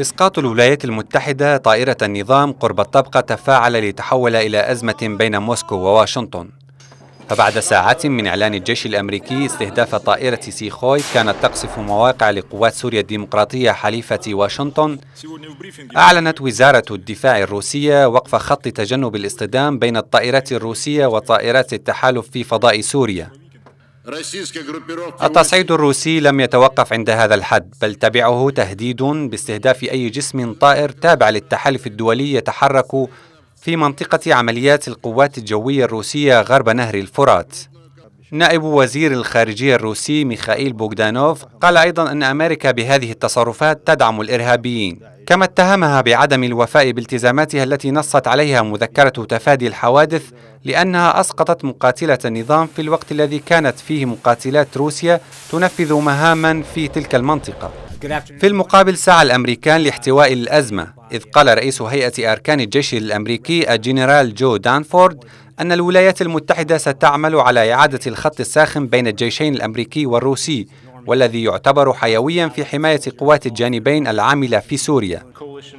إسقاط الولايات المتحدة طائرة النظام قرب الطبقة تفاعل لتحول إلى أزمة بين موسكو وواشنطن فبعد ساعات من إعلان الجيش الأمريكي استهداف طائرة سيخوي كانت تقصف مواقع لقوات سوريا الديمقراطية حليفة واشنطن أعلنت وزارة الدفاع الروسية وقف خط تجنب الاصطدام بين الطائرات الروسية وطائرات التحالف في فضاء سوريا التصعيد الروسي لم يتوقف عند هذا الحد بل تبعه تهديد باستهداف أي جسم طائر تابع للتحالف الدولي يتحرك في منطقة عمليات القوات الجوية الروسية غرب نهر الفرات نائب وزير الخارجية الروسي ميخائيل بوغدانوف قال أيضا أن أمريكا بهذه التصرفات تدعم الإرهابيين كما اتهمها بعدم الوفاء بالتزاماتها التي نصت عليها مذكرة تفادي الحوادث لأنها أسقطت مقاتلة النظام في الوقت الذي كانت فيه مقاتلات روسيا تنفذ مهاما في تلك المنطقة في المقابل سعى الأمريكان لاحتواء الأزمة إذ قال رئيس هيئة أركان الجيش الأمريكي الجنرال جو دانفورد أن الولايات المتحدة ستعمل على إعادة الخط الساخن بين الجيشين الأمريكي والروسي والذي يعتبر حيويا في حماية قوات الجانبين العاملة في سوريا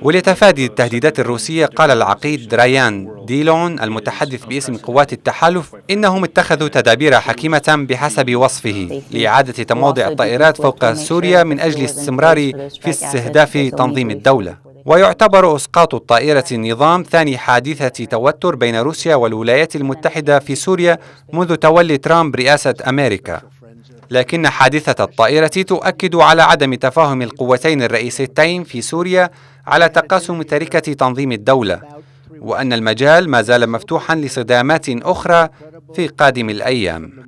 ولتفادي التهديدات الروسية قال العقيد ريان ديلون المتحدث باسم قوات التحالف إنهم اتخذوا تدابير حكيمة بحسب وصفه لإعادة تموضع الطائرات فوق سوريا من أجل استمرار في استهداف تنظيم الدولة ويعتبر إسقاط الطائرة النظام ثاني حادثة توتر بين روسيا والولايات المتحدة في سوريا منذ تولي ترامب رئاسة أمريكا لكن حادثة الطائرة تؤكد على عدم تفاهم القوتين الرئيسيتين في سوريا على تقاسم تركة تنظيم الدولة وأن المجال ما زال مفتوحا لصدامات أخرى في قادم الأيام